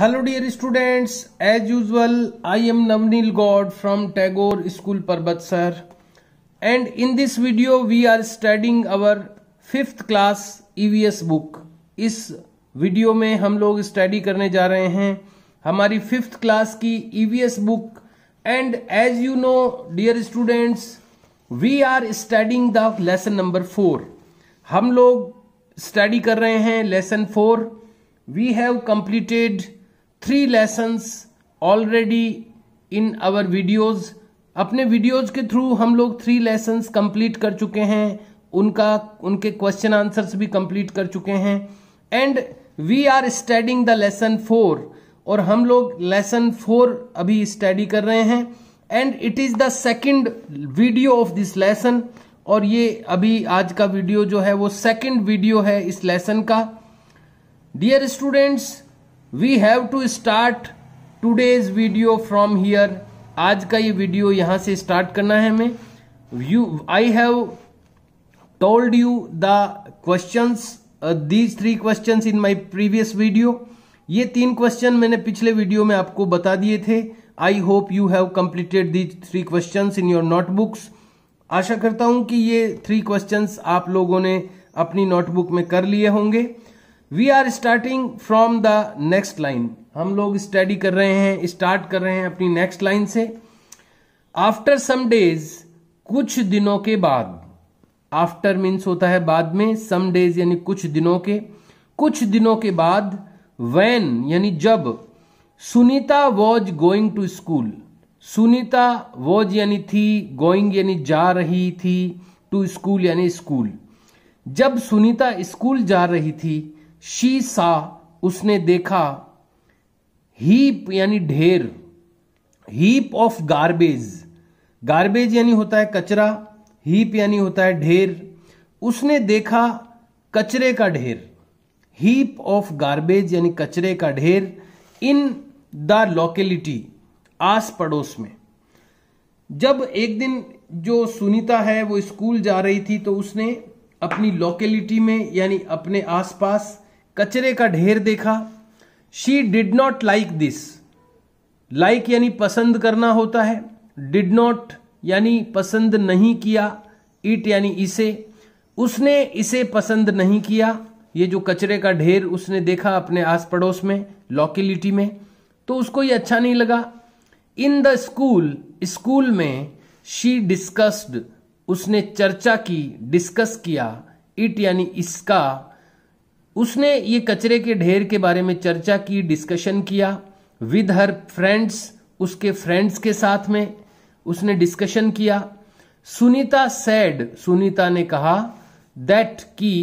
hello dear students as usual I am Navneel Gaud from Tagore school Parbatsar and in this video we are studying our fifth class EVS book इस video में हम लोग study करने जा रहे हैं हमारी फिफ्थ क्लास की EVS book and as you know dear students we are studying the lesson number four हम लोग स्टडी कर रहे हैं lesson four we have completed three lessons already in our videos अपने वीडियोज के थ्रू हम लोग थ्री लेसन्स कंप्लीट कर चुके हैं उनका उनके क्वेश्चन आंसर्स भी कंप्लीट कर चुके हैं and we are studying the lesson four और हम लोग लेसन फोर अभी स्टडी कर रहे हैं and it is the second video of this lesson और ये अभी आज का वीडियो जो है वो सेकेंड वीडियो है इस लेसन का dear students we have to start today's video from here आज का ये वीडियो यहां से स्टार्ट करना है हमें you I have told you the question these three question in my previous video ये तीन क्वेश्चन मैंने पिछले वीडियो में आपको बता दिए थे I hope you have completed these three question in your notebooks आशा करता हूं कि ये थ्री क्वेश्चन आप लोगों ने अपनी नोटबुक में कर लिए होंगे we are starting from the next line हम लोग स्टडी कर रहे हैं स्टार्ट कर रहे हैं अपनी नेक्स्ट लाइन से आफ्टर सम डेज कुछ दिनों के बाद आफ्टर मीन्स होता है बाद में सम डेज यानी कुछ दिनों के कुछ दिनों के बाद वैन यानी जब Sunita was going to school Sunita was यानी थी गोइंग यानी जा रही थी टू स्कूल यानी स्कूल जब सुनीता स्कूल जा रही थी शी सा उसने देखा हीप यानी ढेर हीप ऑफ गार्बेज गार्बेज यानी होता है कचरा हीप यानी होता है ढेर उसने देखा कचरे का ढेर हीप ऑफ गार्बेज यानी कचरे का ढेर इन द लोकेलिटी आस पड़ोस में जब एक दिन जो सुनीता है वो स्कूल जा रही थी तो उसने अपनी लोकेलिटी में यानी अपने आसपास कचरे का ढेर देखा she did not like this like यानी पसंद करना होता है डिड नॉट यानी पसंद नहीं किया इट यानी इसे उसने इसे पसंद नहीं किया ये जो कचरे का ढेर उसने देखा अपने आस पड़ोस में लोकेलिटी में तो उसको ये अच्छा नहीं लगा इन द स्कूल स्कूल में शी डिस्कस्ड उसने चर्चा की डिस्कस किया इट यानी इसका उसने ये कचरे के ढेर के बारे में चर्चा की डिस्कशन किया विद हर फ्रेंड्स उसके फ्रेंड्स के साथ में उसने डिस्कशन किया सुनीता सैड सुनीता ने कहा दैट की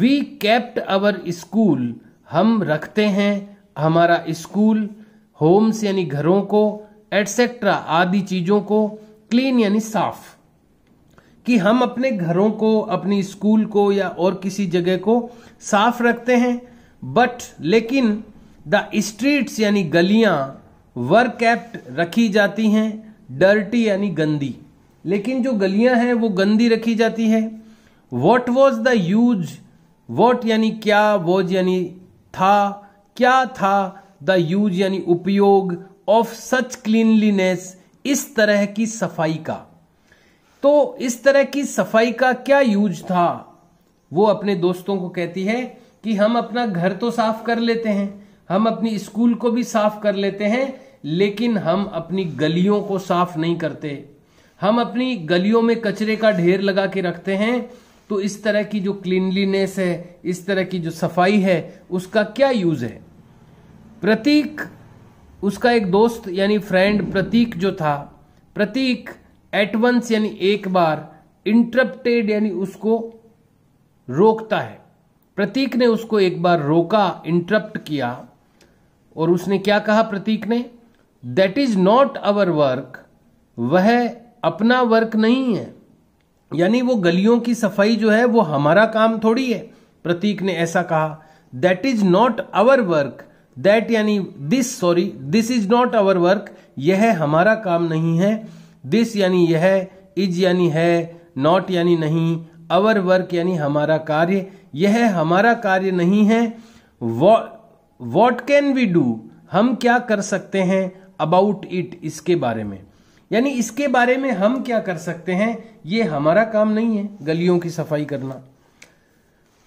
वी कैप्ट अवर स्कूल हम रखते हैं हमारा स्कूल होम्स यानी घरों को एटसेट्रा आदि चीज़ों को क्लीन यानी साफ कि हम अपने घरों को अपनी स्कूल को या और किसी जगह को साफ रखते हैं बट लेकिन द स्ट्रीट्स यानी गलियां वर कैप्ट रखी जाती हैं डर्टी यानी गंदी लेकिन जो गलियां हैं वो गंदी रखी जाती है what was the use what यानी क्या वॉज यानी था क्या था द यूज यानी उपयोग ऑफ सच क्लीनलीनेस इस तरह की सफाई का तो इस तरह की सफाई का क्या यूज था वो अपने दोस्तों को कहती है कि हम अपना घर तो साफ कर लेते हैं हम अपनी स्कूल को भी साफ कर लेते हैं लेकिन हम अपनी गलियों को साफ नहीं करते हम अपनी गलियों में कचरे का ढेर लगा के रखते हैं तो इस तरह की जो क्लीनलीनेस है इस तरह की जो सफाई है उसका क्या यूज है प्रतीक उसका एक दोस्त यानी फ्रेंड प्रतीक जो था प्रतीक एट वंस यानी एक बार इंटरप्टेड यानी उसको रोकता है प्रतीक ने उसको एक बार रोका इंटरप्ट किया और उसने क्या कहा प्रतीक ने that is not our work वह अपना वर्क नहीं है यानी वो गलियों की सफाई जो है वो हमारा काम थोड़ी है प्रतीक ने ऐसा कहा that is not our work that यानी this sorry this is not our work यह हमारा काम नहीं है दिस यानी यह इज यानी है नॉट यानी नहीं अवर वर्क यानी हमारा कार्य यह हमारा कार्य नहीं है वॉट कैन वी डू हम क्या कर सकते हैं अबाउट इट इसके बारे में यानी इसके बारे में हम क्या कर सकते हैं ये हमारा काम नहीं है गलियों की सफाई करना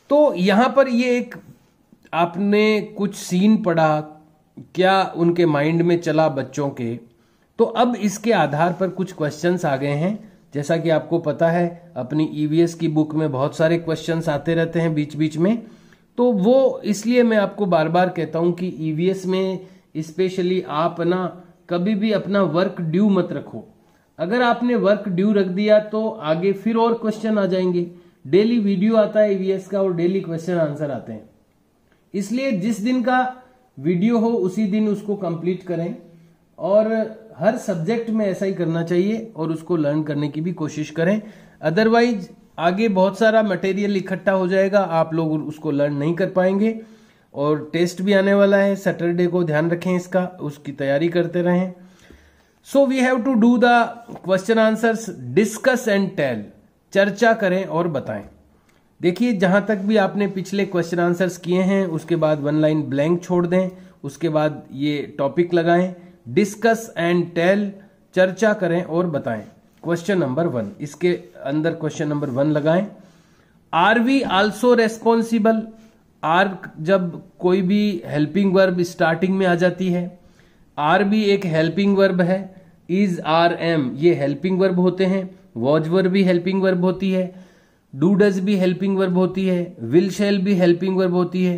तो यहां पर ये एक आपने कुछ सीन पढ़ा क्या उनके माइंड में चला बच्चों के तो अब इसके आधार पर कुछ क्वेश्चंस आ गए हैं जैसा कि आपको पता है अपनी ईवीएस e की बुक में बहुत सारे क्वेश्चंस आते रहते हैं बीच बीच में तो वो इसलिए मैं आपको बार बार कहता हूं कि ईवीएस e में स्पेशली आप ना कभी भी अपना वर्क ड्यू मत रखो अगर आपने वर्क ड्यू रख दिया तो आगे फिर और क्वेश्चन आ जाएंगे डेली वीडियो आता है ईवीएस e का और डेली क्वेश्चन आंसर आते हैं इसलिए जिस दिन का वीडियो हो उसी दिन उसको कंप्लीट करें और हर सब्जेक्ट में ऐसा ही करना चाहिए और उसको लर्न करने की भी कोशिश करें अदरवाइज आगे बहुत सारा मटेरियल इकट्ठा हो जाएगा आप लोग उसको लर्न नहीं कर पाएंगे और टेस्ट भी आने वाला है सैटरडे को ध्यान रखें इसका उसकी तैयारी करते रहें so we have to do the question answers discuss and tell चर्चा करें और बताएं देखिए जहां तक भी आपने पिछले क्वेश्चन आंसर्स किए हैं उसके बाद वन लाइन ब्लैंक छोड़ दें उसके बाद ये टॉपिक लगाएं डिस्कस एंड टेल चर्चा करें और बताएं क्वेश्चन नंबर वन इसके अंदर क्वेश्चन नंबर वन लगाएं are we also responsible are जब कोई भी हेल्पिंग वर्ब स्टार्टिंग में आ जाती है आर भी एक हेल्पिंग वर्ब है इज आर एम ये हेल्पिंग वर्ब होते हैं वॉज वर्ब भी हेल्पिंग वर्ब होती है डू डज भी हेल्पिंग वर्ब होती है विल शेल भी हेल्पिंग वर्ब होती है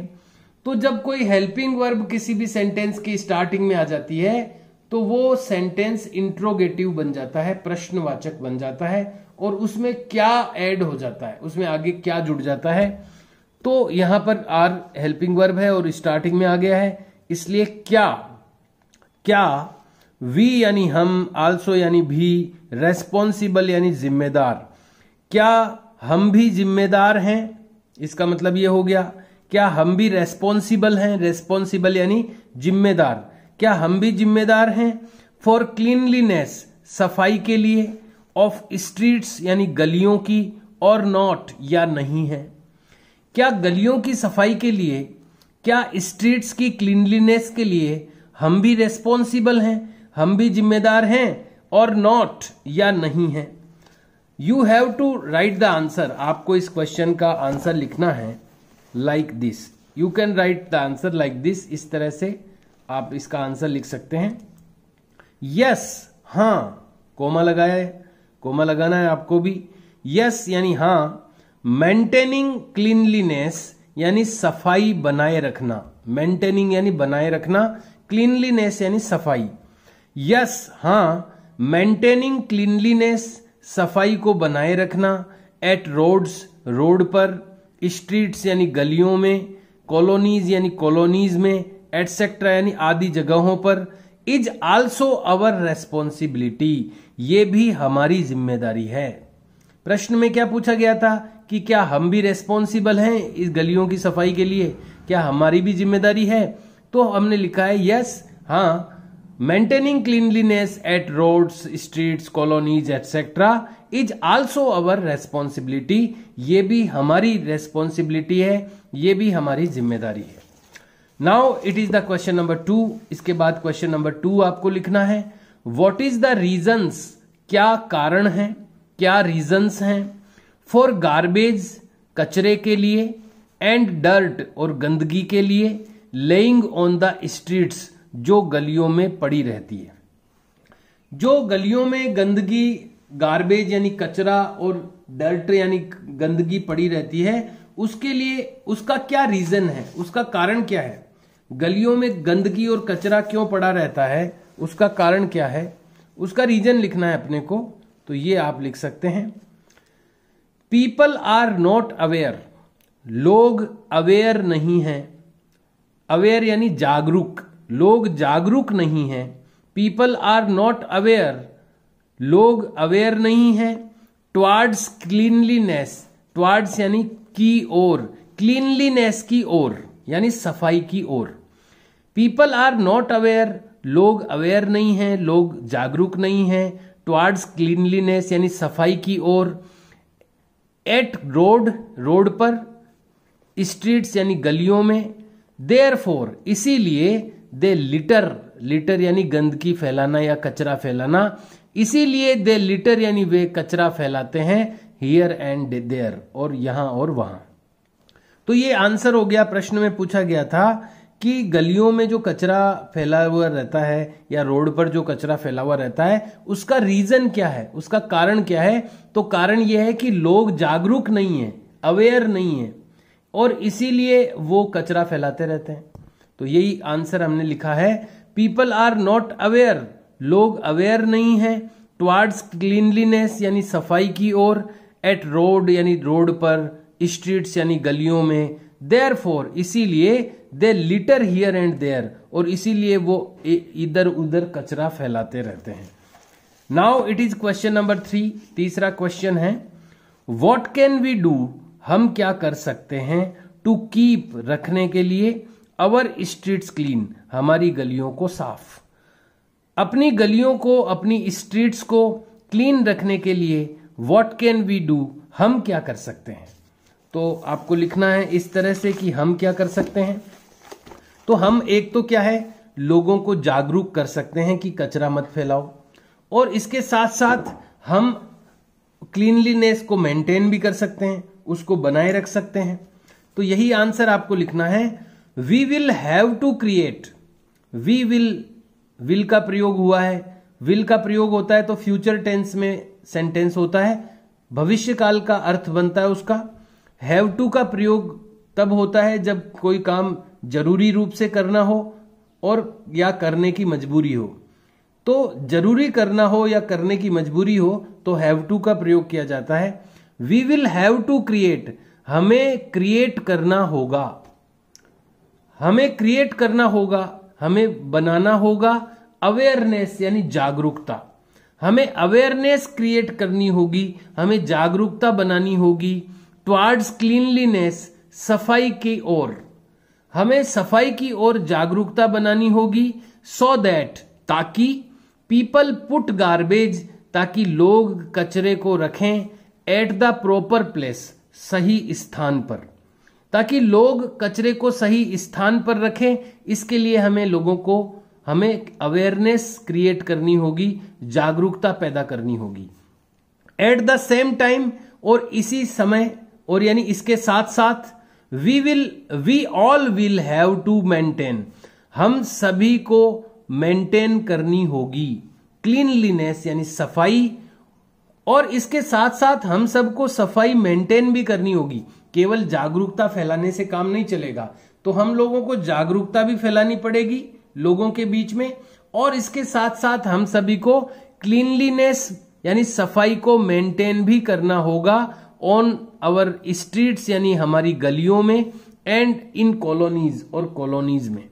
तो जब कोई हेल्पिंग वर्ब किसी भी सेंटेंस की स्टार्टिंग में आ जाती है तो वो सेंटेंस इंट्रोगेटिव बन जाता है प्रश्नवाचक बन जाता है और उसमें क्या ऐड हो जाता है उसमें आगे क्या जुड़ जाता है तो यहां पर आर हेल्पिंग वर्ब है और स्टार्टिंग में आ गया है इसलिए क्या क्या वी यानी हम आल्सो यानी भी रेस्पॉन्सिबल यानी जिम्मेदार क्या हम भी जिम्मेदार हैं इसका मतलब ये हो गया क्या हम भी रेस्पॉन्सिबल हैं रेस्पॉन्सिबल यानी जिम्मेदार क्या हम भी जिम्मेदार हैं फॉर क्लीनलीनेस सफाई के लिए ऑफ स्ट्रीट्स यानी गलियों की और नॉट या नहीं है क्या गलियों की सफाई के लिए क्या स्ट्रीट्स की क्लीनलीनेस के लिए हम भी रेस्पॉन्सिबल हैं हम भी जिम्मेदार हैं और नॉट या नहीं है you have to write the answer आपको इस क्वेश्चन का आंसर लिखना है like this you can write the answer like this इस तरह से आप इसका आंसर लिख सकते हैं यस हा कोमा लगाया है कोमा लगाना है आपको भी यस यानी हा मेंटेनिंग क्लीनलीनेस यानी सफाई बनाए रखना मेंटेनिंग यानी बनाए रखना क्लीनलीनेस यानी सफाई यस हा मेंटेनिंग क्लीनलीनेस सफाई को बनाए रखना एट रोड्स रोड पर स्ट्रीट्स यानी गलियों में कॉलोनीज यानी कॉलोनीज में एटसेट्रा यानी आदि जगहों पर इज आल्सो अवर रेस्पॉन्सिबिलिटी ये भी हमारी जिम्मेदारी है प्रश्न में क्या पूछा गया था कि क्या हम भी रेस्पॉन्सिबल हैं इस गलियों की सफाई के लिए क्या हमारी भी जिम्मेदारी है तो हमने लिखा है यस हाँ maintaining cleanliness at roads streets colonies etcetera is also our responsibility ये भी हमारी रेस्पॉन्सिबिलिटी है ये भी हमारी जिम्मेदारी है now it is the question number two इसके बाद क्वेश्चन नंबर टू आपको लिखना है वॉट इज द रीजन्स क्या कारण है क्या रीजन्स हैं फॉर गार्बेज कचरे के लिए एंड डर्ट और गंदगी के लिए लेइंग ऑन द स्ट्रीट्स जो गलियों में पड़ी रहती है जो गलियों में गंदगी गार्बेज यानी कचरा और डर्ट यानी गंदगी पड़ी रहती है उसके लिए उसका क्या रीजन है उसका कारण क्या है गलियों में गंदगी और कचरा क्यों पड़ा रहता है उसका कारण क्या है उसका रीजन लिखना है अपने को तो ये आप लिख सकते हैं पीपल आर नॉट अवेयर लोग अवेयर नहीं हैं अवेयर यानी जागरूक लोग जागरूक नहीं हैं पीपल आर नॉट अवेयर लोग अवेयर नहीं हैं टुवार्ड्स क्लीनलीनेस टुवार्ड्स यानी की ओर क्लीनलीनेस की ओर यानी सफाई की ओर पीपल आर नॉट अवेयर लोग अवेयर नहीं हैं लोग जागरूक नहीं हैं टुवार्ड्स क्लीनलीनेस यानी सफाई की ओर एट रोड रोड पर स्ट्रीट्स यानी गलियों में देयर फोर इसीलिए दे लिटर लिटर यानी गंदगी फैलाना या कचरा फैलाना इसीलिए दे लिटर यानी वे कचरा फैलाते हैं हियर एंड देयर और यहां और वहां तो ये आंसर हो गया प्रश्न में पूछा गया था कि गलियों में जो कचरा फैला हुआ रहता है या रोड पर जो कचरा फैला हुआ रहता है उसका रीज़न क्या है उसका कारण क्या है तो कारण यह है कि लोग जागरूक नहीं है अवेयर नहीं है और इसीलिए वो कचरा फैलाते रहते हैं तो यही आंसर हमने लिखा है पीपल आर नॉट अवेयर लोग अवेयर नहीं है टुवार्ड्स क्लीनलीनेस यानी सफाई की ओर एट रोड यानी रोड पर स्ट्रीट्स यानी गलियों में देयर फोर इसीलिए they litter here and there और इसीलिए वो इधर उधर कचरा फैलाते रहते हैं now it is question number three तीसरा क्वेश्चन है वॉट कैन वी डू हम क्या कर सकते हैं टू कीप रखने के लिए अवर स्ट्रीट्स क्लीन हमारी गलियों को साफ अपनी गलियों को अपनी स्ट्रीट्स को क्लीन रखने के लिए वॉट कैन वी डू हम क्या कर सकते हैं तो आपको लिखना है इस तरह से कि हम क्या कर सकते हैं तो हम एक तो क्या है लोगों को जागरूक कर सकते हैं कि कचरा मत फैलाओ और इसके साथ साथ हम क्लीनलीनेस को मेंटेन भी कर सकते हैं उसको बनाए रख सकते हैं तो यही आंसर आपको लिखना है we will have to create we will will का प्रयोग हुआ है विल का प्रयोग होता है तो फ्यूचर टेंस में सेंटेंस होता है भविष्यकाल का अर्थ बनता है उसका हैव टू का प्रयोग तब होता है जब कोई काम जरूरी रूप से करना हो और या करने की मजबूरी हो तो जरूरी करना हो या करने की मजबूरी हो तो हैव टू का प्रयोग किया जाता है we will have to create हमें क्रिएट करना होगा हमें क्रिएट करना होगा हमें बनाना होगा अवेयरनेस यानी जागरूकता हमें अवेयरनेस क्रिएट करनी होगी हमें जागरूकता बनानी होगी टुवार्ड्स क्लीनलीनेस सफाई की ओर हमें सफाई की ओर जागरूकता बनानी होगी सो so दैट ताकि पीपल पुट गार्बेज ताकि लोग कचरे को रखें एट द प्रॉपर प्लेस सही स्थान पर ताकि लोग कचरे को सही स्थान पर रखें इसके लिए हमें लोगों को हमें अवेयरनेस क्रिएट करनी होगी जागरूकता पैदा करनी होगी एट द सेम टाइम और इसी समय और यानी इसके साथ साथ we will we all will have to maintain हम सभी को मेंटेन करनी होगी क्लीनलीनेस यानी सफाई और इसके साथ साथ हम सबको सफाई मेंटेन भी करनी होगी केवल जागरूकता फैलाने से काम नहीं चलेगा तो हम लोगों को जागरूकता भी फैलानी पड़ेगी लोगों के बीच में और इसके साथ साथ हम सभी को क्लीनलीनेस यानी सफाई को मेंटेन भी करना होगा ऑन आवर स्ट्रीट्स यानी हमारी गलियों में एंड इन कॉलोनीज और कॉलोनीज में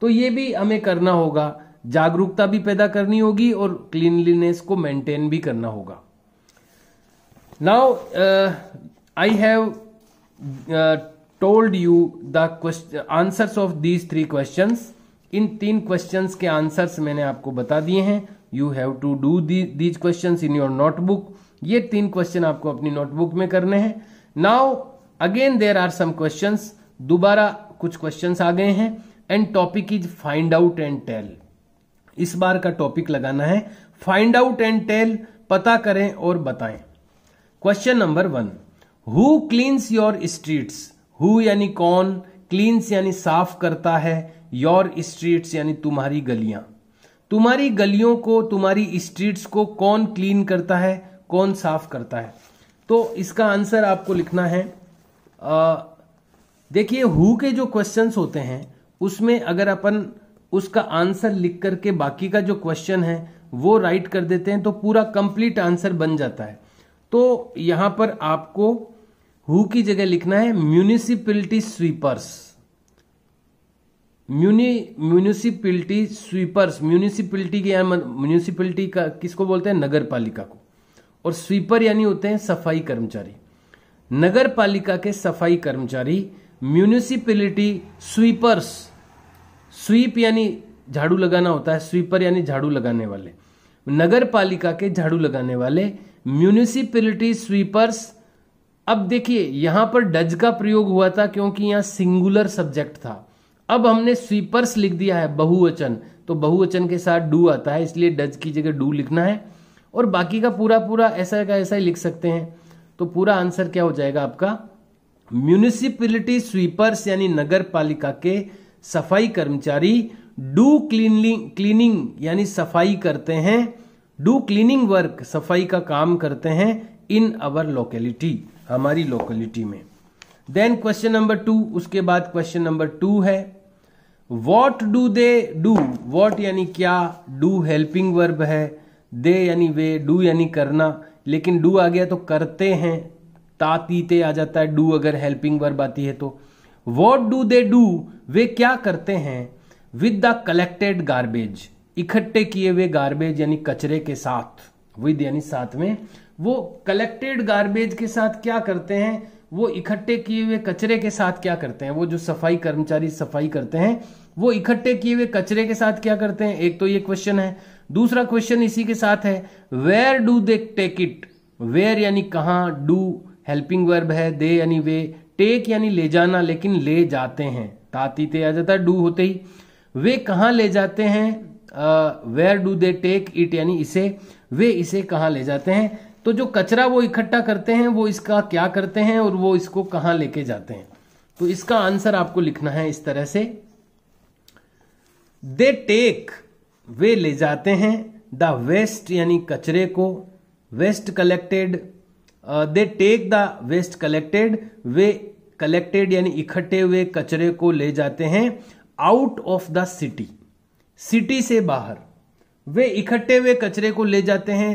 तो ये भी हमें करना होगा जागरूकता भी पैदा करनी होगी और क्लीनलीनेस को मेंटेन भी करना होगा now I have told you the question answers of these three question इन तीन क्वेश्चन के आंसर्स मैंने आपको बता दिए हैं you have to do these question in your notebook ये तीन क्वेश्चन आपको अपनी नोटबुक में करने हैं now again there are some question दोबारा कुछ क्वेश्चन आ गए हैं and topic is find out and tell इस बार का टॉपिक लगाना है फाइंड आउट एंड टेल पता करें और बताएं question number one who cleans your streets who यानी कौन क्लीन्स यानी साफ करता है योर स्ट्रीट्स यानी तुम्हारी गलियां तुम्हारी गलियों को तुम्हारी स्ट्रीट्स को कौन क्लीन करता है कौन साफ करता है तो इसका आंसर आपको लिखना है देखिए हु के जो क्वेश्चंस होते हैं उसमें अगर अपन उसका आंसर लिख करके बाकी का जो क्वेश्चन है वो राइट कर देते हैं तो पूरा कंप्लीट आंसर बन जाता है तो यहां पर आपको हु की जगह लिखना है म्यूनिसिपलिटी स्वीपर्स म्यूनि म्यूनिसिपलिटी स्वीपर्स म्यूनिसिपलिटी के यहां म्यूनिसिपलिटी का किसको बोलते हैं नगर पालिका को और स्वीपर यानी होते हैं सफाई कर्मचारी नगर पालिका के सफाई कर्मचारी म्यूनिसिपैलिटी स्वीपर्स स्वीप यानी झाड़ू लगाना होता है स्वीपर यानी झाड़ू लगाने वाले नगर पालिका के झाड़ू लगाने वाले म्यूनिसिपैलिटी स्वीपर्स अब देखिए यहां पर डज का प्रयोग हुआ था क्योंकि यहां सिंगुलर सब्जेक्ट था अब हमने स्वीपर्स लिख दिया है बहुवचन तो बहुवचन के साथ डू आता है इसलिए डज की जगह डू लिखना है और बाकी का पूरा पूरा ऐसा का ऐसा ही लिख सकते हैं तो पूरा आंसर क्या हो जाएगा आपका म्यूनिसिपलिटी स्वीपर्स यानी नगर पालिका के सफाई कर्मचारी डू क्लीनिंग क्लीनिंग यानी सफाई करते हैं डू क्लीनिंग वर्क सफाई का काम करते हैं इन अवर लोकेलिटी हमारी लोकेलिटी में देन क्वेश्चन नंबर टू उसके बाद क्वेश्चन नंबर टू है what do they do what यानी क्या डू हेल्पिंग वर्ब है दे यानी वे डू यानी करना लेकिन डू आ गया तो करते हैं तातीते आ जाता है डू अगर हेल्पिंग वर्ब आती है तो वॉट डू दे डू वे क्या करते हैं विद द कलेक्टेड गार्बेज इकट्ठे किए हुए गार्बेज यानी कचरे के साथ विद यानी साथ में वो कलेक्टेड गार्बेज के साथ क्या करते हैं वो इकट्ठे किए हुए कचरे के साथ क्या करते हैं वो जो सफाई कर्मचारी सफाई करते हैं वो इकट्ठे किए हुए कचरे के साथ क्या करते हैं एक तो ये क्वेश्चन है दूसरा क्वेश्चन इसी के साथ है where do they take it where यानी कहाँ डू हेल्पिंग वर्ब है दे यानी वे टेक यानी ले जाना लेकिन ले जाते हैं तातीते आ जाता है डू होते ही वे कहाँ ले जाते हैं where do they take it यानी इसे वे इसे कहाँ ले जाते हैं तो जो कचरा वो इकट्ठा करते हैं वो इसका क्या करते हैं और वो इसको कहाँ लेके जाते हैं तो इसका आंसर आपको लिखना है इस तरह से दे टेक वे ले जाते हैं द वेस्ट यानी कचरे को waste collected they take the waste collected वे कलेक्टेड यानी इकट्ठे हुए कचरे को ले जाते हैं out of the city city से बाहर वे इकट्ठे हुए कचरे को ले जाते हैं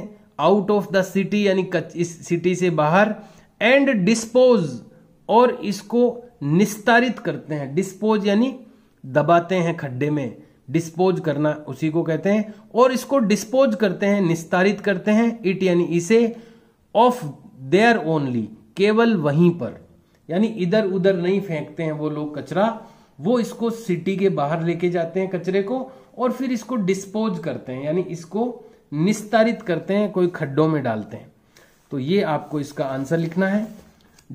आउट ऑफ द सिटी यानी इस सिटी से बाहर एंड डिस्पोज और इसको निस्तारित करते हैं डिस्पोज यानी दबाते हैं खड्डे में डिस्पोज करना उसी को कहते हैं और इसको डिस्पोज करते हैं निस्तारित करते हैं इट यानी इसे ऑफ देयर ओनली केवल वहीं पर यानी इधर उधर नहीं फेंकते हैं वो लोग कचरा वो इसको सिटी के बाहर लेके जाते हैं कचरे को और फिर इसको डिस्पोज करते हैं यानी इसको निस्तारित करते हैं कोई खड्डों में डालते हैं तो ये आपको इसका आंसर लिखना है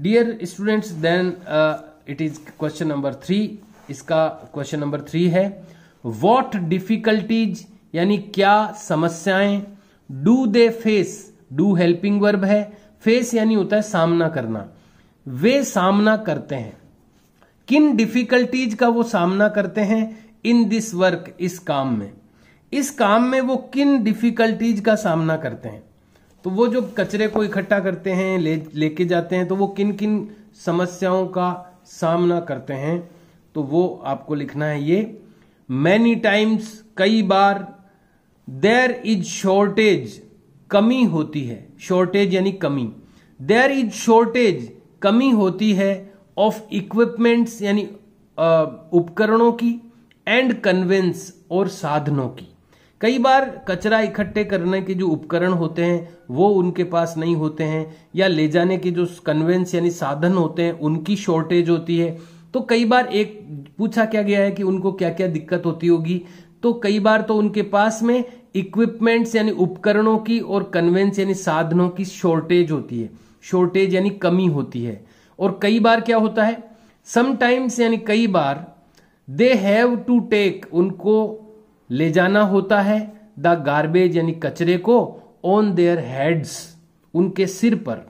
dear students then it is question number three इसका क्वेश्चन नंबर थ्री है वॉट डिफिकल्टीज यानी क्या समस्याएं do they face do helping verb है फेस यानी होता है सामना करना वे सामना करते हैं किन डिफिकल्टीज का वो सामना करते हैं इन दिस वर्क इस काम में इस काम में वो किन डिफिकल्टीज का सामना करते हैं तो वो जो कचरे को इकट्ठा करते हैं ले लेके जाते हैं तो वो किन किन समस्याओं का सामना करते हैं तो वो आपको लिखना है ये मैनी टाइम्स कई बार देर इज शॉर्टेज कमी होती है शॉर्टेज यानी कमी देर इज शॉर्टेज कमी होती है ऑफ इक्विपमेंट्स यानी उपकरणों की एंड कन्वेंस और साधनों की कई बार कचरा इकट्ठे करने के जो उपकरण होते हैं वो उनके पास नहीं होते हैं या ले जाने के जो कन्वेंस यानी साधन होते हैं उनकी शॉर्टेज होती है तो कई बार एक पूछा क्या गया है कि उनको क्या क्या दिक्कत होती होगी तो कई बार तो उनके पास में इक्विपमेंट्स यानी उपकरणों की और कन्वेंस यानी साधनों की शॉर्टेज होती है शॉर्टेज यानी कमी होती है और कई बार क्या होता है समटाइम्स यानी कई बार दे हैव टू टेक उनको ले जाना होता है द गार्बेज यानी कचरे को ऑन देयर हेड्स उनके सिर पर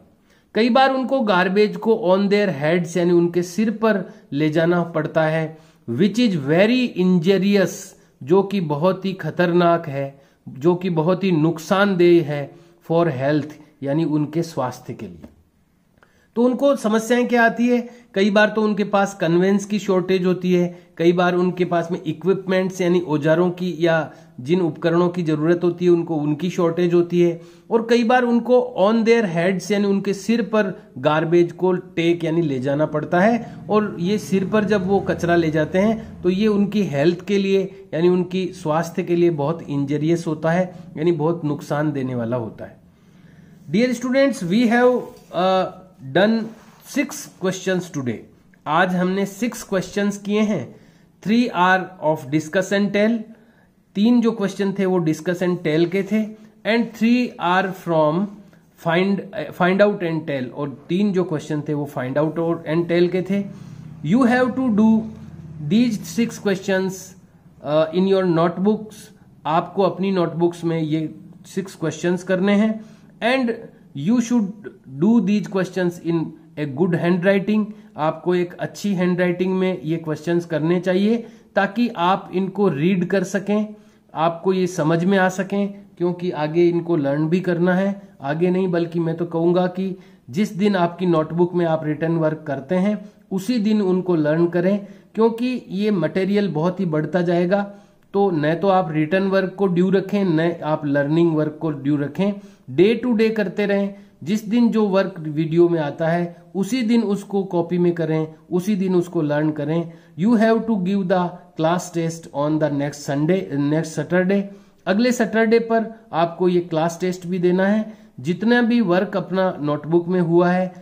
कई बार उनको गार्बेज को ऑन देयर हेड्स यानी उनके सिर पर ले जाना पड़ता है विच इज वेरी इंजरियस जो कि बहुत ही खतरनाक है जो कि बहुत ही नुकसानदेह है फॉर हेल्थ यानी उनके स्वास्थ्य के लिए तो उनको समस्याएं क्या आती है कई बार तो उनके पास कन्वेंस की शॉर्टेज होती है कई बार उनके पास में इक्विपमेंट्स यानी औजारों की या जिन उपकरणों की जरूरत होती है उनको उनकी शॉर्टेज होती है और कई बार उनको ऑन देयर हेड्स यानी उनके सिर पर गार्बेज को टेक यानी ले जाना पड़ता है और ये सिर पर जब वो कचरा ले जाते हैं तो ये उनकी हेल्थ के लिए यानी उनकी स्वास्थ्य के लिए बहुत इंजरियस होता है यानी बहुत नुकसान देने वाला होता है dear students we have done six question today आज हमने सिक्स क्वेश्चन किए हैं three are of discuss and tell तीन जो क्वेश्चन थे वो डिस्कस एंड टेल के थे and three are from find find out and tell और तीन जो क्वेश्चन थे वो फाइंड आउट और एंड टेल के थे you have to do these six question in your notebooks आपको अपनी नोटबुक्स में ये सिक्स क्वेश्चन करने हैं and you should do these question in a good handwriting आपको एक अच्छी हैंड राइटिंग में ये क्वेश्चन करने चाहिए ताकि आप इनको रीड कर सकें आपको ये समझ में आ सकें क्योंकि आगे इनको लर्न भी करना है आगे नहीं बल्कि मैं तो कहूँगा कि जिस दिन आपकी नोटबुक में आप रिटर्न वर्क करते हैं उसी दिन उनको लर्न करें क्योंकि ये मटेरियल बहुत ही बढ़ता जाएगा तो न तो आप रिटर्न वर्क को ड्यू रखें न आप लर्निंग वर्क को ड्यू रखें डे टू डे करते रहें जिस दिन जो वर्क वीडियो में आता है उसी दिन उसको कॉपी में करें उसी दिन उसको लर्न करें you have to give the class test on the next Sunday next Saturday अगले सैटरडे पर आपको ये क्लास टेस्ट भी देना है जितना भी वर्क अपना नोटबुक में हुआ है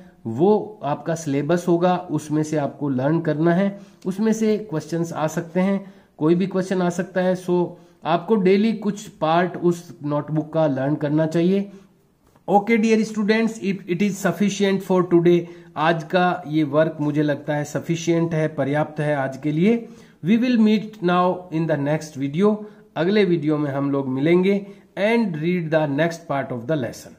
वो आपका सिलेबस होगा उसमें से आपको लर्न करना है उसमें से क्वेश्चन आ सकते हैं कोई भी क्वेश्चन आ सकता है सो आपको डेली कुछ पार्ट उस नोटबुक का लर्न करना चाहिए okay dear students if it is sufficient for today आज का ये वर्क मुझे लगता है सफिशियंट है पर्याप्त है आज के लिए we will meet now in the next video अगले वीडियो में हम लोग मिलेंगे and read the next part of the lesson